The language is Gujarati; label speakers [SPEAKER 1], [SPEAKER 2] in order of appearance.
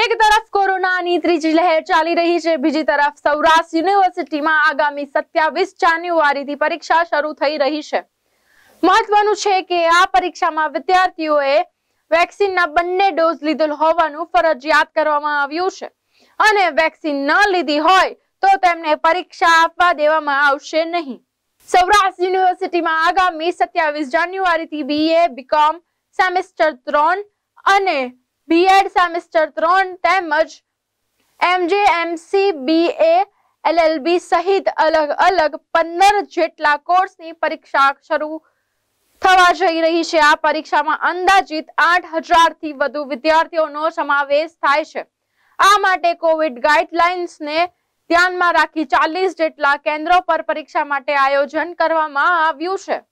[SPEAKER 1] એક તરફ કોરોનાની ત્રીજી લહેર ચાલી રહી છે બીજી તરફ સૌરાષ્ટ્ર યુનિવર્સિટીમાં આગામી સત્યાવીસ જાન્યુઆરીથી પરીક્ષા શરૂ થઈ રહી છે મહત્વનું છે કે આ પરીક્ષામાં વિદ્યાર્થીઓએ વેક્સિનના બંને ડોઝ લીધેલ હોવાનું ફરજિયાત કરવામાં આવ્યું છે અને વેક્સિન ન લીધી હોય તો તેમને પરીક્ષા આપવા દેવામાં આવશે નહીં સૌરાષ્ટ્ર યુનિવર્સિટીમાં આગામી સત્યાવીસ જાન્યુઆરીથી બીએ બીકોમ સેમેસ્ટર ત્રણ અને બીએડ સેમેસ્ટર ત્રણ તેમજ એમજેએમસી બીએ એલએલબી સહિત અલગ અલગ પંદર જેટલા કોર્સની પરીક્ષા શરૂ થવા જઈ રહી છે આ પરીક્ષામાં અંદાજિત આઠ હજારથી વધુ વિદ્યાર્થીઓનો સમાવેશ થાય છે આ માટે કોવિડ ગાઈડલાઇન્સને ધ્યાનમાં રાખી ચાલીસ જેટલા કેન્દ્રો પર પરીક્ષા માટે આયોજન કરવામાં આવ્યું છે